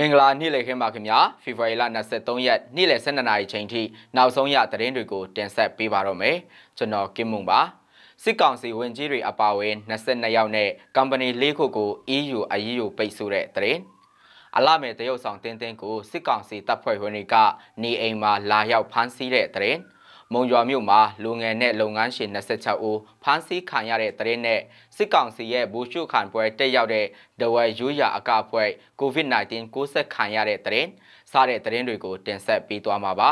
မင်္ဂလာနေ့လည်ခင်းပါခင်ဗျာဖေဖော်ဝါရီလ23ရက်နေ့လည်12နာရီချိန်ထိနောက်ဆုံးရသတင်းတွေကိုတင်ဆက်ပေးပါတော့မယ်ကျွန်တော်ကင်မွန်ပါစစ်ကောင်စီဝင်ကြီးတွေအပါအဝင်22ယောက်နဲ့ကုမ္ပဏီ၄ခုကို EU အရေးယူပိတ်ဆို့တဲ့သတင်းအလမဲ့တရုတ်ဆောင်တင်းတင်းကိုစစ်ကောင်စီတပ်ဖွဲ့ဝင်တွေကနေအိမ်မှာလာရောက်ဖမ်းဆီးတဲ့သတင်းမုံရွာမြို့မှာလူငယ်နဲ့လုပ်ငန်းရှင်26ဦးဖမ်းဆီးခံရတဲ့သတင်းနဲ့စစ်ကောင်စီရဲ့ဘူရှုခံပွဲတက်ရောက်တဲ့ဒဝဲရိုးရာအကအဖွဲ့ COVID-19 ကိုဆက်ခံရတဲ့သတင်းစတဲ့သတင်းတွေကိုတင်ဆက်ပေးသွားမှာပါ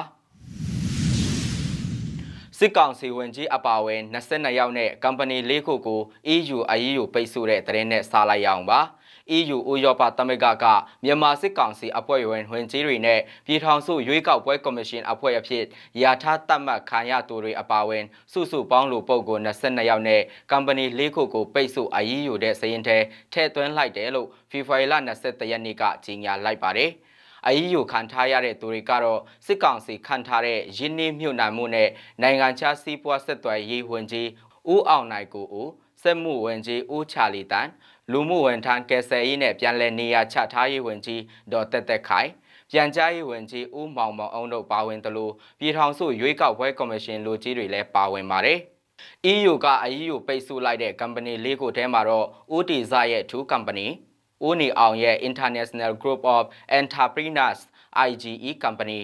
။စစ်ကောင်စီဝင်ကြီးအပါအဝင်22ယောက်နဲ့ company ၄ခုကို EU အရေးယူပိတ်ဆို့တဲ့သတင်းနဲ့စာလိုက်ရအောင်ပါ။ EU ဥရောပသမဂ္ဂကမြန်မာစစ်ကောင်စီအဖွဲ့ဝင်ဝင်ကြီးတွေနဲ့ပြည်ထောင်စုရွေးကောက်ပွဲကော်မရှင်အဖွဲ့အဖြစ်ရာထသတ်မှတ်ခံရသူတွေအပါအဝင်စုစုပေါင်းလူပုဂ္ဂိုလ်22ယောက်နဲ့ company ၄ခုကိုပိတ်ဆို့အရေးယူတဲ့စရင်ထဲထည့်သွင်းလိုက်တယ်လို့ FIFA လ23ရက်နေ့ကကြေညာလိုက်ပါတယ်။အရေးယူခံထားရတဲ့သူတွေကတော့စစ်ကောင်စီခံထားတဲ့ရင်းနှီးမြှုပ်နှံမှုနဲ့နိုင်ငံခြားစီးပွားဆက်သွယ်ရေးဝန်ကြီးဦးအောင်နိုင်ကိုဦးစက်မှုဝန်ကြီးဦးချာလီတန်လူမှုဝန်ထမ်းကယ်ဆယ်ရေးနဲ့ပြန်လည်နေရာချထားရေးဝန်ကြီးဒေါ်တက်တက်ခိုင်ပြန်ကြားရေးဝန်ကြီးဦးမောင်မောင်အောင်တို့ပါဝင်သလိုပြည်ထောင်စုရွေးကောက်ပွဲကော်မရှင်လူကြီးတွေလည်းပါဝင်ပါတယ်။ EU ကအရေးကိုပိတ်ဆို့လိုက်တဲ့ company လေးခုထဲမှာတော့ Otiza ရဲ့ two company, Oni Aung ရဲ့ International Group of Entrepreneurs IGE company,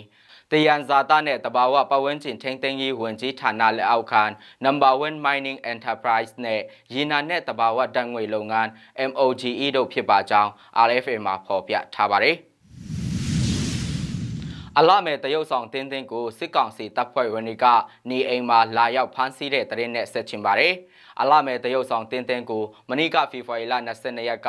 တယန်ဇာတာနဲ့တဘာဝပတ်ဝန်းကျင်ထိန်းသိမ်းရေးဝန်ကြီးဌာနလက်အောက်ခံ Number 1 Mining Enterprise နဲ့ရေနံနဲ့တဘာဝဓာတ်ငွေလုပ်ငန်း MOGE တို့ဖြစ်ပါကြောင်း RFA မှာဖော်ပြထားပါတယ်။အလမဲ့တရုတ်ဆောင်တင်းတင်းကိုစစ်ကောင်စီတပ်ဖွဲ့ဝင်တွေကနေအိမ်မှာလာရောက်ဖမ်းဆီးတဲ့တရင်နဲ့ဆက်ချင်ပါတယ်။အလမဲ့တရုတ်ဆောင်တင်းတင်းကိုမနီကဖေဖော်ဝါရီလ22ရက်က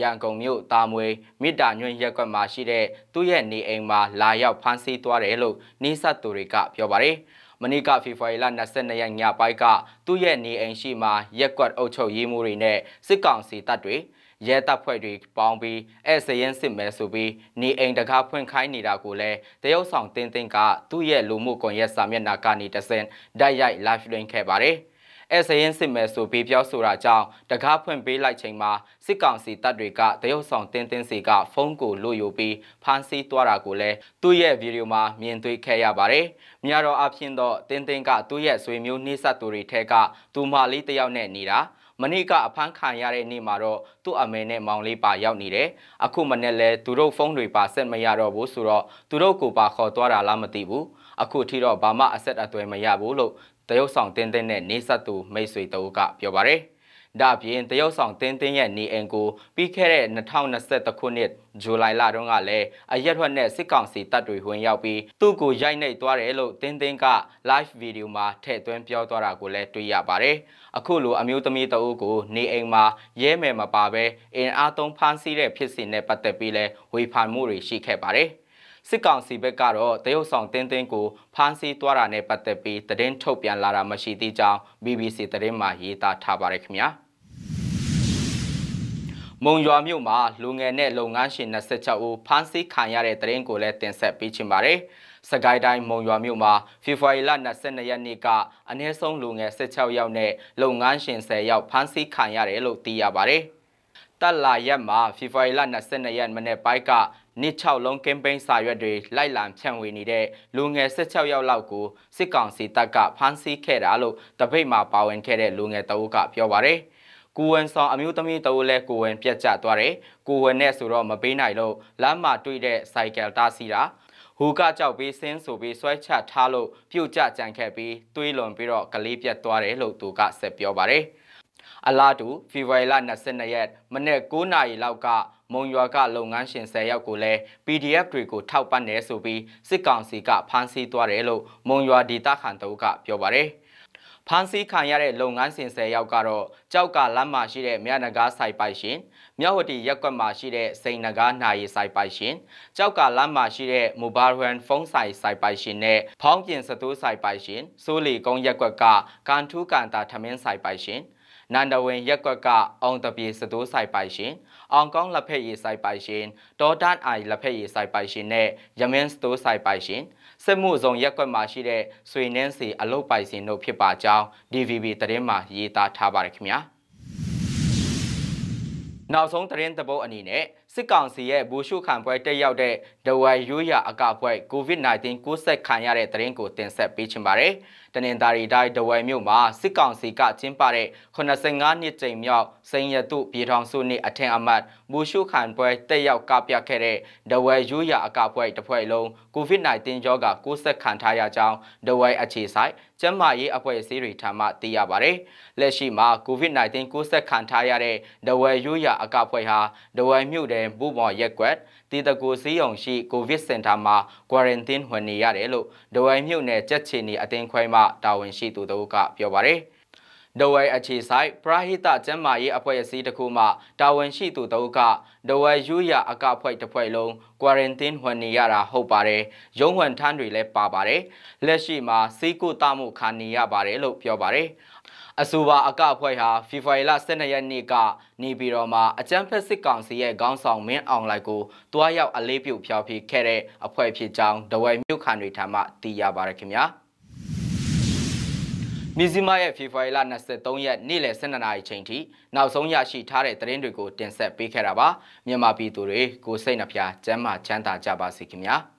ရန်ကုန်မြို့တာမွေမိတ္တာညွန့်ရက်ကွက်မှာရှိတဲ့သူ့ရဲ့နေအိမ်မှာလာရောက်ဖမ်းဆီးသွားတယ်လို့နှိဆက်သူတွေကပြောပါတယ်။မနေ့ကဖေဖော်ဝါရီလ22ရက်ညပိုင်းကသူ့ရဲ့နေအိမ်ရှိမှာရက်ကွက်အုပ်ချုပ်ရေးမှုတွေနဲ့စစ်ကောင်စီတပ်တွေရဲတပ်ဖွဲ့တွေပေါင်းပြီးဧည့်စရင်စစ်မယ်ဆိုပြီးနေအိမ်တကားဖွင့်ခိုင်းနေတာကိုလည်းတရုတ်ဆောင်တင်းတင်းကသူ့ရဲ့လူမှုကွန်ရက်စာမျက်နှာကနေတဆင့်ဓာတ်ရိုက် live လွှင့်ခဲ့ပါတယ်။အစရင်စစ်မယ်ဆိုပြီးပြောဆိုတာကြောင့်တကားဖွင့်ပေးလိုက်ချိန်မှာစစ်ကောင်စီတပ်တွေကတရုတ်ဆောင်တင်းတင်းစီကဖုန်းကိုလွတ်ယူပြီးဖမ်းဆီးသွားတာကိုလည်းသူ့ရဲ့ဗီဒီယိုမှာမြင်တွေ့ခဲ့ရပါတယ်။မြတော်အဖြစ်တော့တင်းတင်းကသူ့ရဲ့ဆွေမျိုးနှိစက်သူတွေထဲကသူမလေးတယောက်နဲ့နေတာ။မနေ့ကအဖမ်းခံရတဲ့နေ့မှာတော့သူ့အမေနဲ့မောင်လေးပါရောက်နေတယ်အခုမနေ့လဲသူတို့ဖုန်းတွေပါဆက်မရတော့ဘူးဆိုတော့သူတို့ကိုပါခေါ်သွားတာလားမသိဘူးအခုထိတော့ဘာမှအဆက်အသွယ်မရဘူးလို့တရုတ်ဆောင်တင်းတင်းနဲ့နေဆက်သူမိတ်ဆွေတို့ကပြောပါတယ်။။ဒါ့အပြင်တရုတ်ဆောင်တင်းတင်းရဲ့နေအိမ်ကိုပြီးခဲ့တဲ့2021ခုနှစ်ဇူလိုင်လတုန်းကလည်းအရက်ထွက်နဲ့စစ်ကောင်စီတပ်တွေဝင်ရောက်ပြီးသူ့ကိုရိုက်နှိပ်သွားတယ်လို့တင်းတင်းက live video မှာထည့်သွင်းပြောသွားတာကိုလည်းတွေ့ရပါတယ်။အခုလိုအမျိုးသမီးတအုပ်ကိုနေအိမ်မှာရဲမယ်မပါဘဲအင်အားသုံးဖမ်းဆီးတဲ့ဖြစ်စဉ်နဲ့ပတ်သက်ပြီးလဲဝေဖန်မှုတွေရှိခဲ့ပါတယ်။စစ်ကောင်စီဘက်ကတော့တရုတ်ဆောင်တင်းတင်းကိုဖမ်းဆီးသွားတာနဲ့ပတ်သက်ပြီးသတင်းထုတ်ပြန်လာတာမရှိသေးကြောင်း BBC သတင်းမှာရေးသားထားပါတယ်ခင်ဗျာမုံရွာမြို့မှာလူငယ်နဲ့လုပ်ငန်းရှင်26ဦးဖမ်းဆီးခံရတဲ့သတင်းကိုလည်းတင်ဆက်ပေးချင်ပါတယ်။စကိုင်းတိုင်းမုံရွာမြို့မှာဖေဖော်ဝါရီလ22ရက်နေ့ကအနည်းဆုံးလူငယ်16ယောက်နဲ့လုပ်ငန်းရှင်10ယောက်ဖမ်းဆီးခံရတယ်လို့သိရပါတယ်။တက်လာရက်မှာဖေဖော်ဝါရီလ22ရက်မနေ့ပိုင်းကနှစ်6လုံးကမ်ပိန်းစာရွက်တွေလိုက်လံဖြန့်ဝေနေတဲ့လူငယ်16ယောက်လောက်ကိုစစ်ကောင်စီတပ်ကဖမ်းဆီးခဲ့တာလို့တပိတ်မှာပါဝင်ခဲ့တဲ့လူငယ်တအုပ်ကပြောပါရယ်ကိုဝန်ဆောင်အမျိုးသမီးတအုပ်လည်းကိုဝန်ပြတ်ကျသွားတယ်ကိုဝန်နဲ့ဆိုတော့မပေးနိုင်လို့လမ်းမှာတွေ့တဲ့ဆိုင်ကယ်တားစီတာဟူကကြောက်ပြီးဆင်းဆိုပြီးဆွဲချထားလို့ပြုတ်ကျကြံခဲ့ပြီးတွေးလွန်ပြီးတော့ကလေးပြတ်သွားတယ်လို့သူကဆက်ပြောပါရယ်။အလားတူဖေဖော်ဝါရီလ22ရက်မနေ့9နာရီလောက်ကမုံရွာကလုပ်ငန်းရှင်10ယောက်ကိုလည်း PDF တွေကိုထောက်ပံ့တယ်ဆိုပြီးစစ်ကောင်စီကဖမ်းဆီးသွားတယ်လို့မုံရွာဒေသခံတို့ကပြောပါရယ်ဖန်စီခံရတဲ့လုပ်ငန်းရှင်10ယောက်ကတော့ကြောက်ကလမ်းမှာရှိတဲ့မြနဂါဆိုင်ပိုင်ရှင်မြဝတီရက်ကွက်မှာရှိတဲ့စိန်နဂါနာရီဆိုင်ပိုင်ရှင်ကြောက်ကလမ်းမှာရှိတဲ့ Mobile One ဖုန်းဆိုင်ဆိုင်ပိုင်ရှင်နဲ့ဖောင်းပြင်စတိုးဆိုင်ပိုင်ရှင်စိုးလီကုန်းရက်ကွက်ကကန်ထူးကန်တာထမင်းဆိုင်ပိုင်ရှင်နန္ဒဝင်ရက်ကွက်ကအောင်တပြေစတိုးဆိုင်ပိုင်ရှင်အောင်ကောင်းလက်ဖက်ရည်ဆိုင်ပိုင်ရှင်ဒေါ်ဒတ်အိုင်လက်ဖက်ရည်ဆိုင်ပိုင်ရှင်နဲ့ယမင်းစတိုးဆိုင်ပိုင်ရှင်စစ်မှုဆောင်ရက်ကွက်မှာရှိတဲ့ဆွေနှင်းစီအလုတ်ပိုင်ရှင်တို့ဖြစ်ပါကြောင်း DVB သတင်းမှာရေးသားထားပါတယ်ခင်ဗျာနောက်ဆုံးသတင်းသဘောအနေနဲ့စစ်ကောင်စီရဲ့ဘူရှုခံပွဲတက်ရောက်တဲ့ဒဝိုင်ရိုးရအကပွဲ COVID-19 ကိုးစက်ခံရတဲ့သတင်းကိုတင်ဆက်ပေးချင်ပါတယ်။တနင်္သာရီတိုင်းဒဝိုင်မြို့မှာ စစ်ကောင်စီကကျင်းပတဲ့85နှစ်ကြိမ်မြောက်စိန်ရတုပြည်ထောင်စုနေ့အထင်အမှတ်ဘူရှုခံပွဲတက်ရောက်ကပြခဲ့တဲ့ဒဝိုင်ရိုးရအကပွဲတစ်ဖွဲ့လုံး COVID-19 ရောဂါကိုးစက်ခံထားရကြောင်းဒဝိုင်အခြေဆိုင်ကျန်းမာရေးအဖွဲ့အစည်းတွေထံမှသိရပါတယ်။လက်ရှိမှာ COVID-19 ကိုးစက်ခံထားရတဲ့ဒဝိုင်ရိုးရအကပွဲဟာဒဝိုင်မြို့တယ်ရင်ဘူမော်ရက်ကွက်တီတကူစီးရုံရှိကိုဗစ်စင်တာမှာကွာရန်တင်းဝင်နေရတယ်လို့ဒဝိုင်မြို့နယ်ကြက်ချီနီအတင်းခွဲမှတာဝန်ရှိသူတို့ကပြောပါရယ်ဒဝိုင်အခြေဆိုင်ပရဟိတကျမ်းမာရေးအဖွဲ့အစည်းတစ်ခုမှတာဝန်ရှိသူတို့ကဒဝိုင်ယူရအကအဖွဲ့တစ်ဖွဲ့လုံးကွာရန်တင်းဝင်နေရတာဟုတ်ပါတယ်။ရုံးဝန်ထမ်းတွေလည်းပါပါတယ်။လက်ရှိမှာစီးကုသမှုခံနေရပါတယ်လို့ပြောပါတယ်။အဆိုပါအကအဖွဲ့ဟာဖေဖော်ဝါရီလ12ရက်နေ့ကနေပြည်တော်မှာအကြမ်းဖက်စစ်ကောင်စီရဲ့ခေါင်းဆောင်မင်းအောင်လိုက်ကိုတွားရောက်အလေးပြုဖျောက်ဖြေခဲ့တဲ့အဖွဲ့ဖြစ်ကြောင်းဒဝဲမြို့ခံတွေထံမှသိရပါရခင်ဗျာ။မြစီမားရဲ့ဖေဖော်ဝါရီလ23ရက်နေ့လယ်12နာရီချိန်ထိနောက်ဆုံးရရှိထားတဲ့သတင်းတွေကိုတင်ဆက်ပေးခဲ့တာပါမြန်မာပြည်သူတွေကိုစိတ်နှပြကျမ်းမာချမ်းသာကြပါစေခင်ဗျာ။